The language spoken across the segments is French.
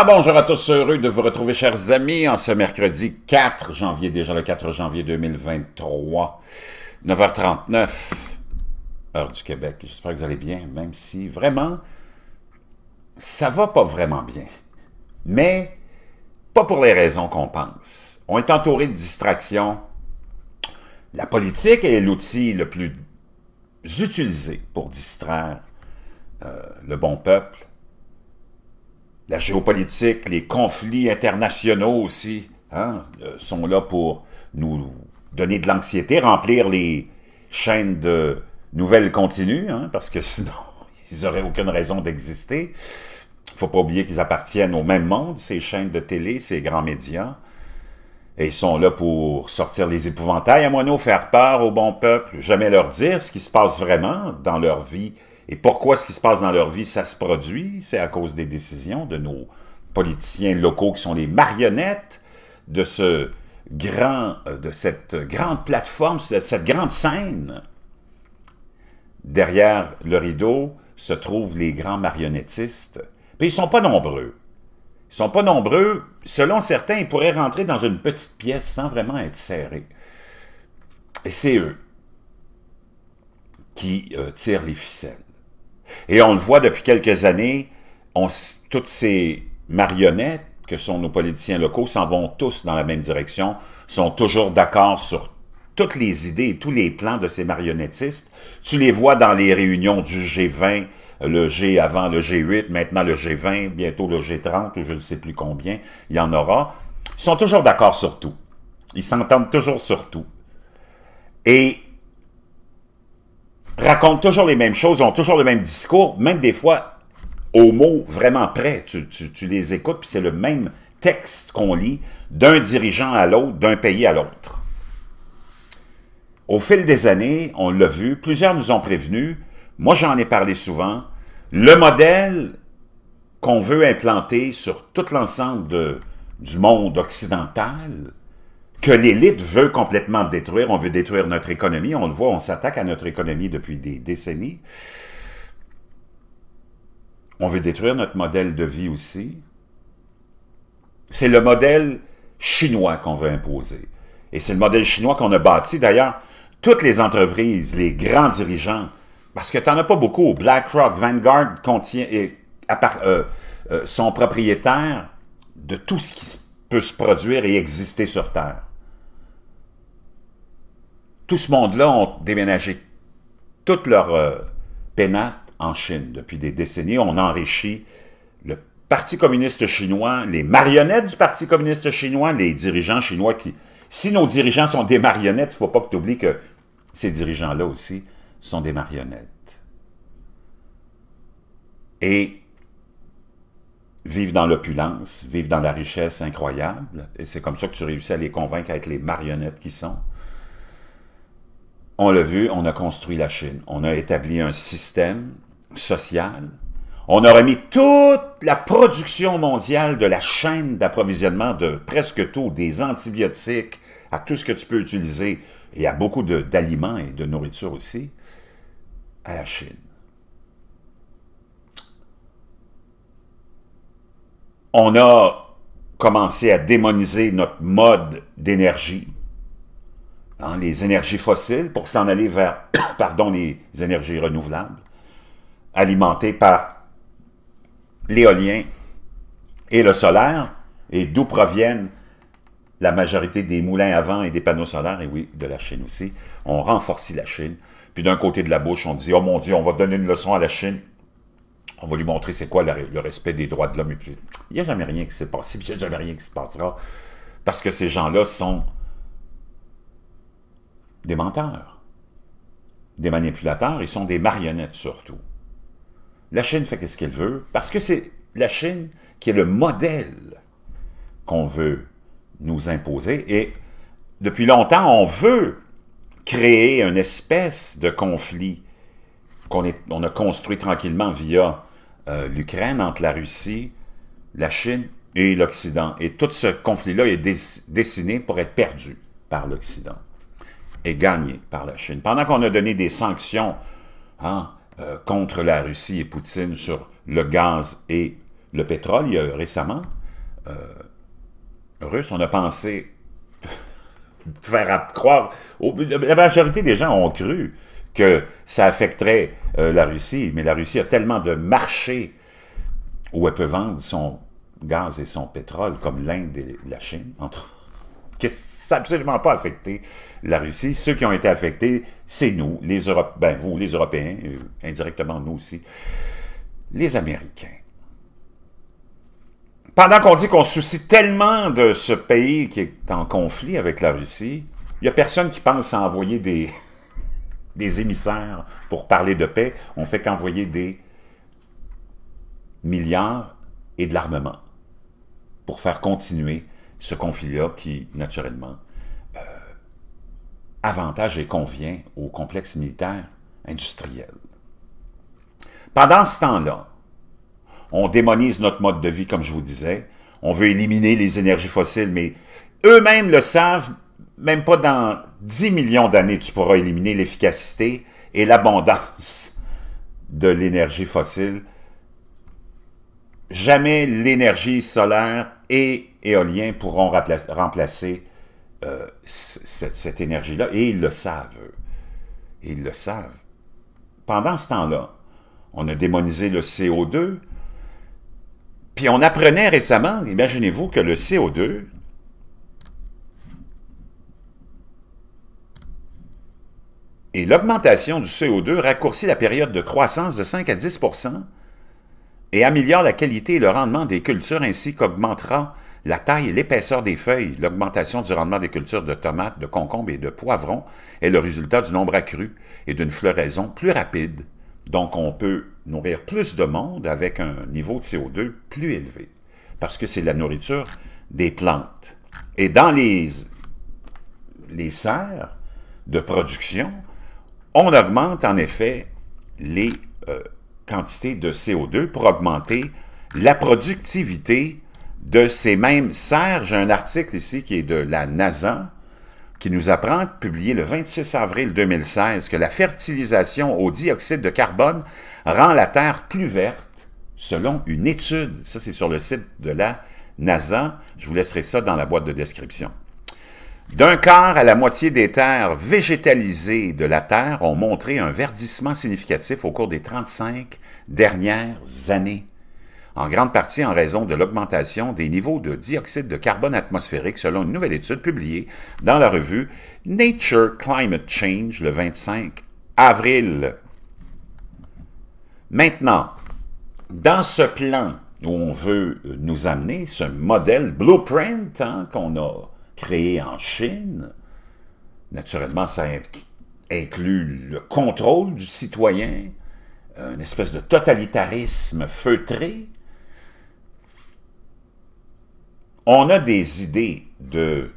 Ah, bonjour à tous, heureux de vous retrouver, chers amis, en ce mercredi 4 janvier, déjà le 4 janvier 2023, 9h39, heure du Québec. J'espère que vous allez bien, même si vraiment, ça va pas vraiment bien. Mais pas pour les raisons qu'on pense. On est entouré de distractions. La politique est l'outil le plus utilisé pour distraire euh, le bon peuple la géopolitique, les conflits internationaux aussi, hein, euh, sont là pour nous donner de l'anxiété, remplir les chaînes de nouvelles continues, hein, parce que sinon, ils n'auraient aucune raison d'exister. Il ne faut pas oublier qu'ils appartiennent au même monde, ces chaînes de télé, ces grands médias. Et ils sont là pour sortir les épouvantails à nous faire peur au bon peuple, jamais leur dire ce qui se passe vraiment dans leur vie et pourquoi ce qui se passe dans leur vie, ça se produit? C'est à cause des décisions de nos politiciens locaux qui sont les marionnettes de ce grand, euh, de cette grande plateforme, de cette grande scène. Derrière le rideau se trouvent les grands marionnettistes. Puis ils sont pas nombreux. Ils ne sont pas nombreux. Selon certains, ils pourraient rentrer dans une petite pièce sans vraiment être serrés. Et c'est eux qui euh, tirent les ficelles. Et on le voit depuis quelques années, toutes ces marionnettes que sont nos politiciens locaux s'en vont tous dans la même direction, sont toujours d'accord sur toutes les idées tous les plans de ces marionnettistes. Tu les vois dans les réunions du G20, le G avant le G8, maintenant le G20, bientôt le G30 ou je ne sais plus combien, il y en aura. Ils sont toujours d'accord sur tout. Ils s'entendent toujours sur tout. Et racontent toujours les mêmes choses, ont toujours le même discours, même des fois au mots vraiment près. Tu, tu les écoutes, puis c'est le même texte qu'on lit d'un dirigeant à l'autre, d'un pays à l'autre. Au fil des années, on l'a vu, plusieurs nous ont prévenus, moi j'en ai parlé souvent, le modèle qu'on veut implanter sur tout l'ensemble du monde occidental que l'élite veut complètement détruire. On veut détruire notre économie. On le voit, on s'attaque à notre économie depuis des décennies. On veut détruire notre modèle de vie aussi. C'est le modèle chinois qu'on veut imposer. Et c'est le modèle chinois qu'on a bâti. D'ailleurs, toutes les entreprises, les grands dirigeants, parce que tu n'en as pas beaucoup, BlackRock, Vanguard contient, et, part, euh, euh, sont propriétaires de tout ce qui peut se produire et exister sur Terre tout ce monde-là ont déménagé toute leur euh, pénates pénate en Chine. Depuis des décennies, on enrichit le Parti communiste chinois, les marionnettes du Parti communiste chinois, les dirigeants chinois qui... Si nos dirigeants sont des marionnettes, il ne faut pas que tu oublies que ces dirigeants-là aussi sont des marionnettes. Et vivent dans l'opulence, vivent dans la richesse incroyable, et c'est comme ça que tu réussis à les convaincre à être les marionnettes qui sont on l'a vu, on a construit la Chine. On a établi un système social. On a remis toute la production mondiale de la chaîne d'approvisionnement de presque tout, des antibiotiques, à tout ce que tu peux utiliser, et à beaucoup d'aliments et de nourriture aussi, à la Chine. On a commencé à démoniser notre mode d'énergie les énergies fossiles pour s'en aller vers pardon, les énergies renouvelables, alimentées par l'éolien et le solaire, et d'où proviennent la majorité des moulins à vent et des panneaux solaires, et oui, de la Chine aussi. On renforcit la Chine. Puis d'un côté de la bouche, on dit, oh mon Dieu, on va donner une leçon à la Chine. On va lui montrer c'est quoi le respect des droits de l'homme. Il n'y a jamais rien qui se passe. il n'y a jamais rien qui se passera. Parce que ces gens-là sont des menteurs, des manipulateurs, ils sont des marionnettes surtout. La Chine fait ce qu'elle veut, parce que c'est la Chine qui est le modèle qu'on veut nous imposer. Et depuis longtemps, on veut créer une espèce de conflit qu'on a construit tranquillement via euh, l'Ukraine entre la Russie, la Chine et l'Occident. Et tout ce conflit-là est dessiné pour être perdu par l'Occident est gagné par la Chine. Pendant qu'on a donné des sanctions hein, euh, contre la Russie et Poutine sur le gaz et le pétrole, il y a récemment, euh, russe, on a pensé faire croire... la majorité des gens ont cru que ça affecterait euh, la Russie, mais la Russie a tellement de marchés où elle peut vendre son gaz et son pétrole, comme l'Inde et la Chine, entre Qu'est-ce absolument pas affecté la Russie. Ceux qui ont été affectés, c'est nous, les Européens, vous, les Européens, euh, indirectement nous aussi, les Américains. Pendant qu'on dit qu'on soucie tellement de ce pays qui est en conflit avec la Russie, il n'y a personne qui pense à envoyer des, des émissaires pour parler de paix. On fait qu'envoyer des milliards et de l'armement pour faire continuer ce conflit-là qui, naturellement, euh, avantage et convient au complexe militaire industriel. Pendant ce temps-là, on démonise notre mode de vie, comme je vous disais. On veut éliminer les énergies fossiles, mais eux-mêmes le savent, même pas dans 10 millions d'années, tu pourras éliminer l'efficacité et l'abondance de l'énergie fossile jamais l'énergie solaire et éolien pourront remplacer euh, cette, énergie-là, et ils le savent. Ils le savent. Pendant ce temps-là, on a démonisé le CO2, puis on apprenait récemment, imaginez-vous, que le CO2, et l'augmentation du CO2 raccourcit la période de croissance de 5 à 10 et améliore la qualité et le rendement des cultures ainsi qu'augmentera la taille et l'épaisseur des feuilles. L'augmentation du rendement des cultures de tomates, de concombres et de poivrons est le résultat du nombre accru et d'une floraison plus rapide. Donc on peut nourrir plus de monde avec un niveau de CO2 plus élevé parce que c'est la nourriture des plantes. Et dans les, serres de production, on augmente en effet les euh, quantité de CO2 pour augmenter la productivité de ces mêmes serres. J'ai un article ici qui est de la NASA qui nous apprend, publié le 26 avril 2016, que la fertilisation au dioxyde de carbone rend la Terre plus verte, selon une étude. Ça, c'est sur le site de la NASA. Je vous laisserai ça dans la boîte de description. D'un quart à la moitié des terres végétalisées de la Terre ont montré un verdissement significatif au cours des 35 dernières années, en grande partie en raison de l'augmentation des niveaux de dioxyde de carbone atmosphérique selon une nouvelle étude publiée dans la revue Nature Climate Change le 25 avril. Maintenant, dans ce plan où on veut nous amener, ce modèle blueprint hein, qu'on a créé en Chine, naturellement, ça inclut le contrôle du citoyen, une espèce de totalitarisme feutré. On a des idées de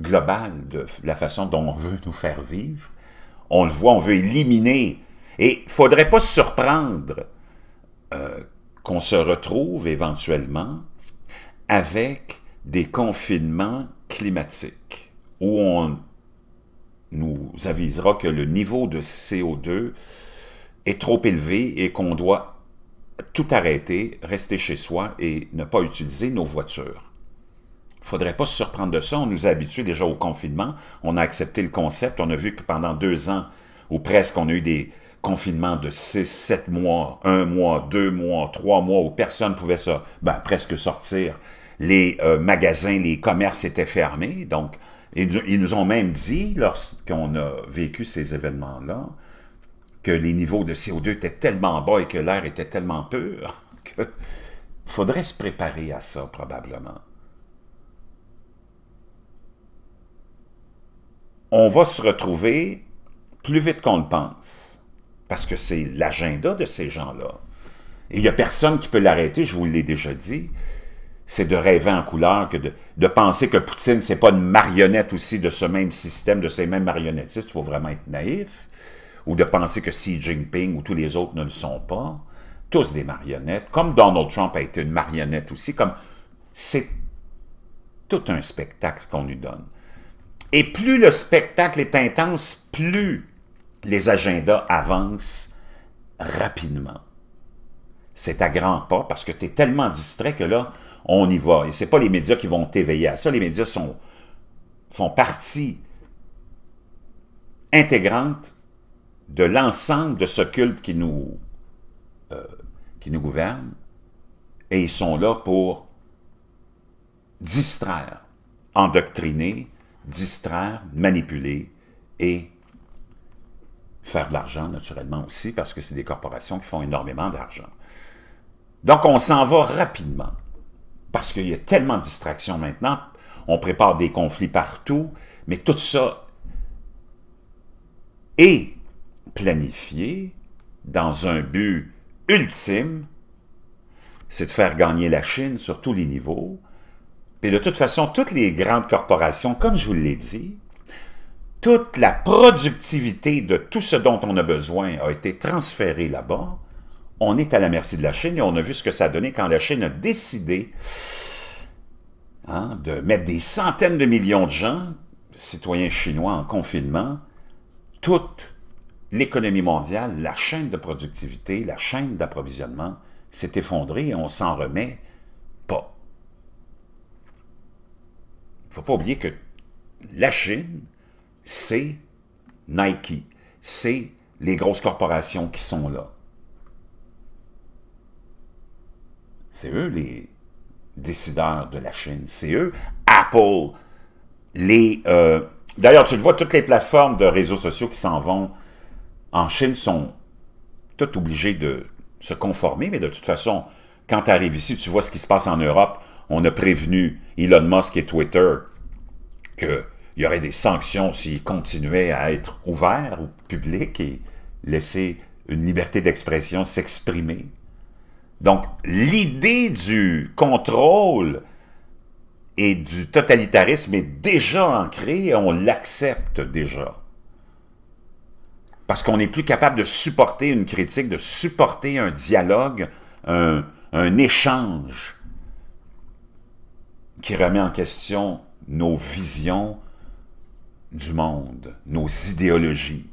globales de la façon dont on veut nous faire vivre. On le voit, on veut éliminer. Et il ne faudrait pas se surprendre euh, qu'on se retrouve éventuellement avec des confinements climatiques où on nous avisera que le niveau de CO2 est trop élevé et qu'on doit tout arrêter, rester chez soi et ne pas utiliser nos voitures. Il ne faudrait pas se surprendre de ça. On nous a habitués déjà au confinement. On a accepté le concept. On a vu que pendant deux ans, ou presque, on a eu des confinements de six, sept mois, un mois, deux mois, trois mois, où personne ne pouvait ça, ben, presque sortir les euh, magasins, les commerces étaient fermés. Donc, ils, nous ont même dit, lorsqu'on a vécu ces événements-là, que les niveaux de CO2 étaient tellement bas et que l'air était tellement pur qu'il faudrait se préparer à ça, probablement. On va se retrouver plus vite qu'on le pense, parce que c'est l'agenda de ces gens-là. Et il n'y a personne qui peut l'arrêter, je vous l'ai déjà dit c'est de rêver en couleur que de, penser que Poutine, c'est pas une marionnette aussi de ce même système, de ces mêmes marionnettistes. Il faut vraiment être naïf. Ou de penser que Xi Jinping ou tous les autres ne le sont pas. Tous des marionnettes. Comme Donald Trump a été une marionnette aussi. Comme c'est tout un spectacle qu'on nous donne. Et plus le spectacle est intense, plus les agendas avancent rapidement. C'est à grands pas parce que tu es tellement distrait que là, on y va. Et c'est pas les médias qui vont t'éveiller à ça. Les médias sont, font partie intégrante de l'ensemble de ce culte qui nous, euh, qui nous gouverne. Et ils sont là pour distraire, endoctriner, distraire, manipuler et faire de l'argent, naturellement aussi, parce que c'est des corporations qui font énormément d'argent. Donc, on s'en va rapidement parce qu'il y a tellement de distractions maintenant. On prépare des conflits partout, mais tout ça est planifié dans un but ultime, c'est de faire gagner la Chine sur tous les niveaux. Et de toute façon, toutes les grandes corporations, comme je vous l'ai dit, toute la productivité de tout ce dont on a besoin a été transférée là-bas on est à la merci de la Chine et on a vu ce que ça a donné quand la Chine a décidé hein, de mettre des centaines de millions de gens, citoyens chinois, en confinement. Toute l'économie mondiale, la chaîne de productivité, la chaîne d'approvisionnement s'est effondrée et on s'en remet pas. Il ne faut pas oublier que la Chine, c'est Nike, c'est les grosses corporations qui sont là. C'est eux les décideurs de la Chine. C'est eux, Apple, les... Euh, d'ailleurs, tu le vois, toutes les plateformes de réseaux sociaux qui s'en vont en Chine sont toutes obligées de se conformer, mais de toute façon, quand tu arrives ici, tu vois ce qui se passe en Europe. On a prévenu Elon Musk et Twitter qu'il y aurait des sanctions s'ils continuaient à être ouverts au public et laisser une liberté d'expression s'exprimer. Donc, l'idée du contrôle et du totalitarisme est déjà ancrée et on l'accepte déjà. Parce qu'on n'est plus capable de supporter une critique, de supporter un dialogue, un, un échange qui remet en question nos visions du monde, nos idéologies,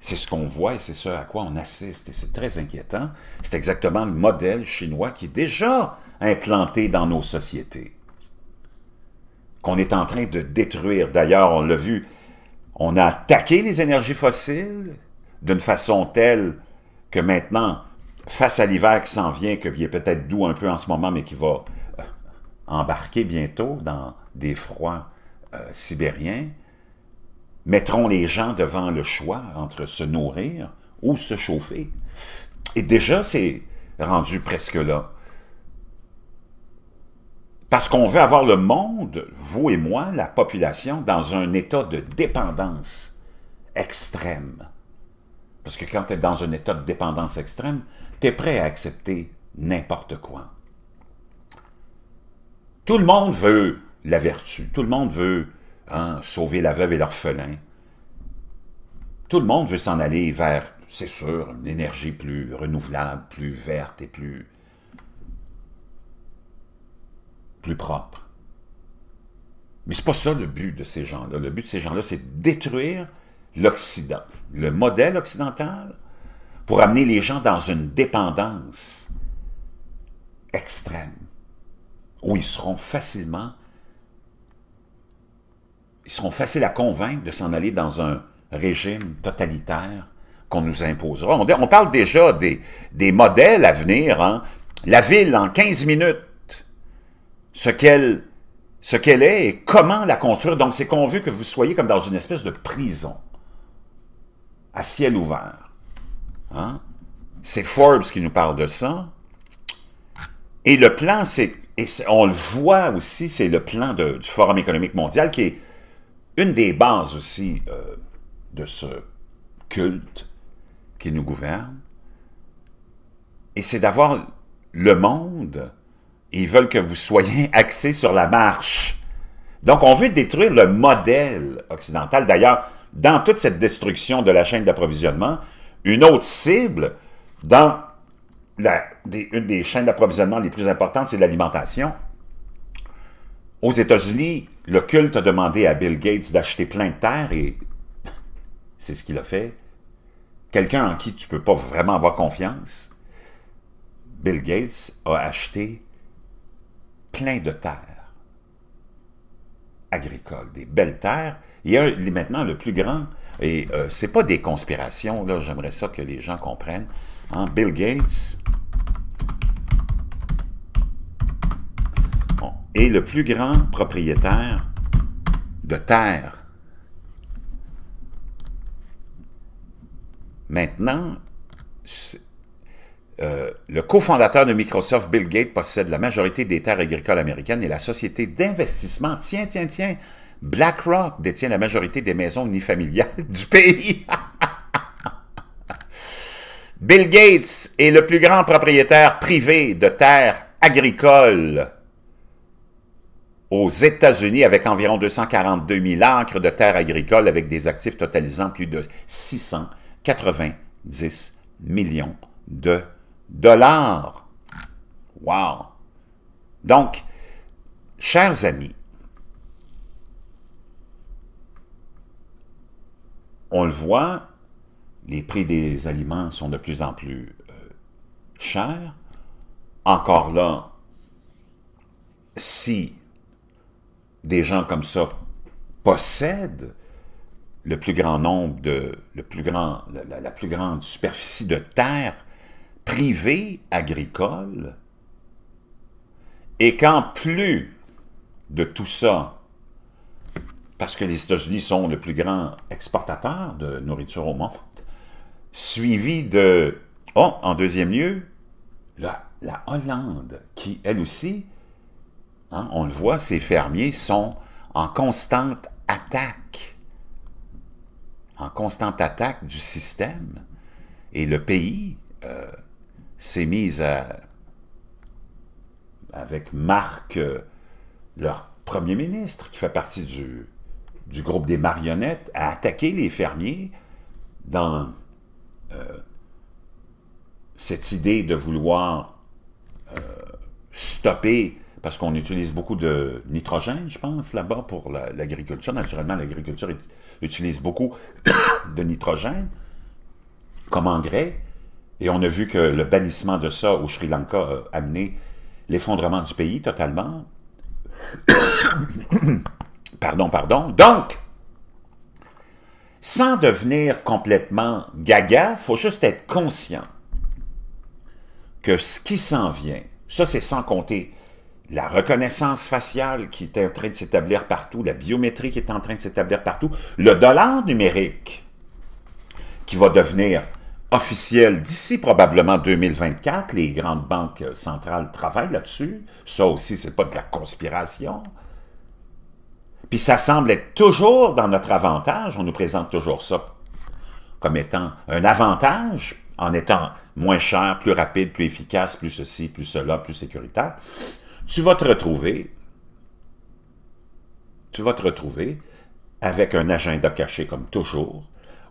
c'est ce qu'on voit et c'est ce à quoi on assiste. Et c'est très inquiétant. C'est exactement le modèle chinois qui est déjà implanté dans nos sociétés, qu'on est en train de détruire. D'ailleurs, on l'a vu, on a attaqué les énergies fossiles d'une façon telle que maintenant, face à l'hiver qui s'en vient, qui est peut-être doux un peu en ce moment, mais qui va euh, embarquer bientôt dans des froids euh, sibériens, mettront les gens devant le choix entre se nourrir ou se chauffer. Et déjà, c'est rendu presque là. Parce qu'on veut avoir le monde, vous et moi, la population, dans un état de dépendance extrême. Parce que quand tu es dans un état de dépendance extrême, tu es prêt à accepter n'importe quoi. Tout le monde veut la vertu, tout le monde veut Hein, sauver la veuve et l'orphelin. Tout le monde veut s'en aller vers, c'est sûr, une énergie plus renouvelable, plus verte et plus, plus propre. Mais c'est pas ça le but de ces gens-là. Le but de ces gens-là, c'est de détruire l'Occident, le modèle occidental, pour amener les gens dans une dépendance extrême, où ils seront facilement ils seront faciles à convaincre de s'en aller dans un régime totalitaire qu'on nous imposera. On, parle déjà des, modèles à venir. Hein. La ville, en 15 minutes, ce qu'elle est et comment la construire. Donc, c'est qu'on veut que vous soyez comme dans une espèce de prison, à ciel ouvert. Hein. C'est Forbes qui nous parle de ça. Et le plan, c'est, on le voit aussi, c'est le plan du Forum économique mondial qui est une des bases aussi euh, de ce culte qui nous gouverne, et c'est d'avoir le monde, ils veulent que vous soyez axés sur la marche. Donc, on veut détruire le modèle occidental. D'ailleurs, dans toute cette destruction de la chaîne d'approvisionnement, une autre cible dans la, des, une des chaînes d'approvisionnement les plus importantes, c'est l'alimentation. Aux États-Unis, le culte a demandé à Bill Gates d'acheter plein de terres et c'est ce qu'il a fait. Quelqu'un en qui tu ne peux pas vraiment avoir confiance. Bill Gates a acheté plein de terres agricoles, des belles terres. Il est maintenant le plus grand, et euh, ce n'est pas des conspirations, là, j'aimerais ça que les gens comprennent. Hein. Bill Gates est le plus grand propriétaire de terres. Maintenant, euh, le cofondateur de Microsoft, Bill Gates, possède la majorité des terres agricoles américaines et la société d'investissement, tiens, tiens, tiens, BlackRock détient la majorité des maisons unifamiliales du pays. Bill Gates est le plus grand propriétaire privé de terres agricoles aux États-Unis avec environ 242 000 acres de terres agricoles avec des actifs totalisant plus de 690 millions de dollars. Wow! Donc, chers amis, on le voit, les prix des aliments sont de plus en plus euh, chers. Encore là, si des gens comme ça possèdent le plus grand nombre de, le plus grand, la, plus grande superficie de terre privée agricole, et qu'en plus de tout ça, parce que les États-Unis sont le plus grand exportateur de nourriture au monde, suivi de, oh, en deuxième lieu, la Hollande, qui, elle aussi, Hein? On le voit, ces fermiers sont en constante attaque, en constante attaque du système. Et le pays euh, s'est mis à, avec Marc, euh, leur premier ministre, qui fait partie du, groupe des marionnettes, à attaquer les fermiers dans euh, cette idée de vouloir stopper parce qu'on utilise beaucoup de nitrogène, je pense, là-bas pour l'agriculture. Naturellement, l'agriculture utilise beaucoup de nitrogène comme engrais. Et on a vu que le bannissement de ça au Sri Lanka a amené l'effondrement du pays totalement. pardon, pardon. Donc, sans devenir complètement gaga, il faut juste être conscient que ce qui s'en vient, ça c'est sans compter la reconnaissance faciale qui est en train de s'établir partout, la biométrie qui est en train de s'établir partout, le dollar numérique qui va devenir officiel d'ici probablement 2024. Les grandes banques centrales travaillent là-dessus. Ça aussi, c'est pas de la conspiration. Puis ça semble être toujours dans notre avantage. On nous présente toujours ça comme étant un avantage en étant moins cher, plus rapide, plus efficace, plus ceci, plus cela, plus sécuritaire tu vas te retrouver, tu vas te retrouver avec un agenda caché comme toujours,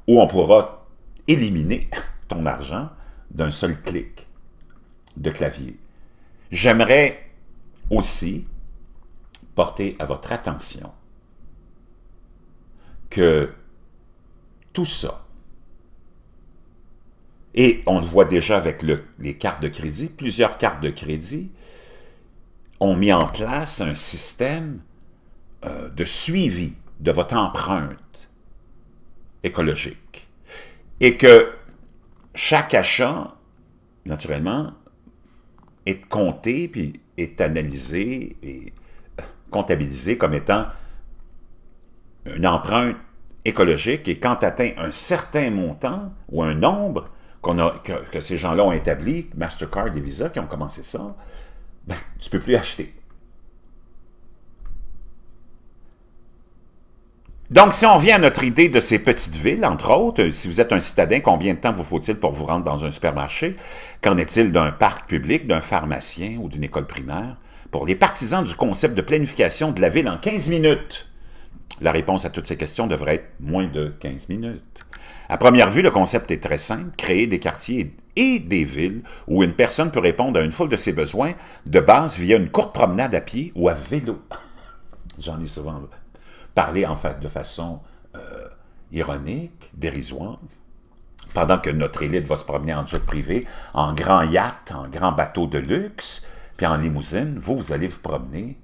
où on pourra éliminer ton argent d'un seul clic de clavier. J'aimerais aussi porter à votre attention que tout ça, et on le voit déjà avec les cartes de crédit, plusieurs cartes de crédit, ont mis en place un système euh, de suivi de votre empreinte écologique. Et que chaque achat, naturellement, est compté, puis est analysé et euh, comptabilisé comme étant une empreinte écologique et quand atteint un certain montant ou un nombre a, que, ces gens-là ont établi, Mastercard et Visa qui ont commencé ça, tu ben, tu peux plus acheter. Donc, si on vient à notre idée de ces petites villes, entre autres, si vous êtes un citadin, combien de temps vous faut-il pour vous rendre dans un supermarché? Qu'en est-il d'un parc public, d'un pharmacien ou d'une école primaire? Pour les partisans du concept de planification de la ville en 15 minutes, la réponse à toutes ces questions devrait être moins de 15 minutes. À première vue, le concept est très simple, créer des quartiers et des villes où une personne peut répondre à une foule de ses besoins de base via une courte promenade à pied ou à vélo. J'en ai souvent parlé en fait de façon euh, ironique, dérisoire. Pendant que notre élite va se promener en jet privé, en grand yacht, en grand bateau de luxe, puis en limousine, vous, vous allez vous promener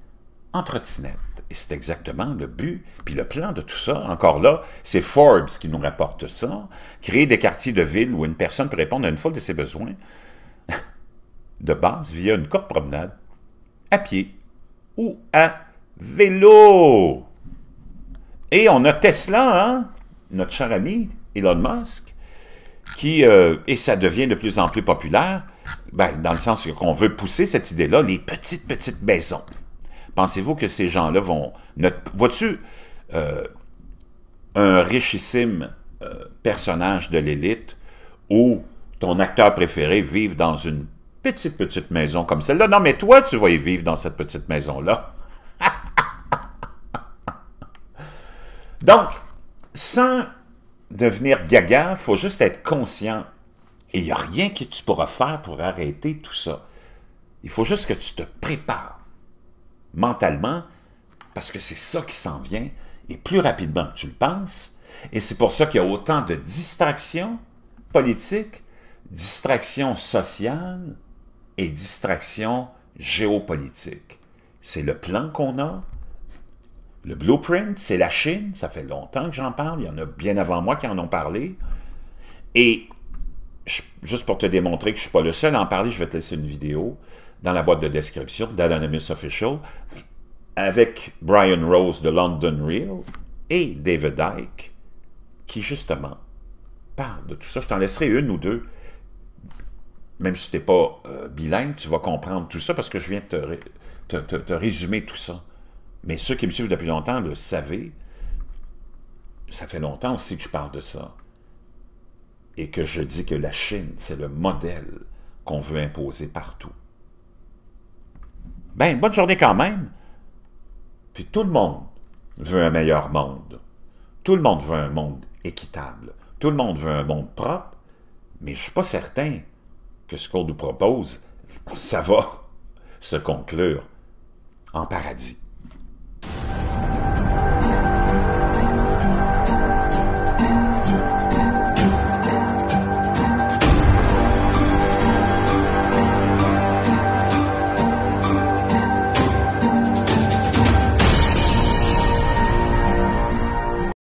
entre trottinette c'est exactement le but, puis le plan de tout ça. Encore là, c'est Forbes qui nous rapporte ça. Créer des quartiers de ville où une personne peut répondre à une foule de ses besoins de base via une courte promenade, à pied ou à vélo. Et on a Tesla, hein? notre cher ami Elon Musk, qui, euh, et ça devient de plus en plus populaire, ben, dans le sens qu'on veut pousser cette idée-là, les petites, petites maisons. Pensez-vous que ces gens-là vont... Vois-tu, euh, un richissime euh, personnage de l'élite ou ton acteur préféré vivre dans une petite, petite maison comme celle-là. Non, mais toi, tu vas y vivre dans cette petite maison-là. Donc, sans devenir gaga, il faut juste être conscient. Et il n'y a rien que tu pourras faire pour arrêter tout ça. Il faut juste que tu te prépares mentalement, parce que c'est ça qui s'en vient, et plus rapidement que tu le penses. Et c'est pour ça qu'il y a autant de distractions politiques, distractions sociales et distractions géopolitiques. C'est le plan qu'on a. Le blueprint, c'est la Chine. Ça fait longtemps que j'en parle. Il y en a bien avant moi qui en ont parlé. Et juste pour te démontrer que je ne suis pas le seul à en parler, je vais te laisser une vidéo dans la boîte de description d'Anonymous Official avec Brian Rose de London Real et David Dyke qui justement parle de tout ça. Je t'en laisserai une ou deux. Même si tu n'es pas euh, bilingue, tu vas comprendre tout ça parce que je viens de te, résumer tout ça. Mais ceux qui me suivent depuis longtemps le savaient. Ça fait longtemps aussi que je parle de ça. Et que je dis que la Chine, c'est le modèle qu'on veut imposer partout ben, bonne journée quand même. Puis tout le monde veut un meilleur monde. Tout le monde veut un monde équitable. Tout le monde veut un monde propre. Mais je ne suis pas certain que ce qu'on nous propose, ça va se conclure en paradis.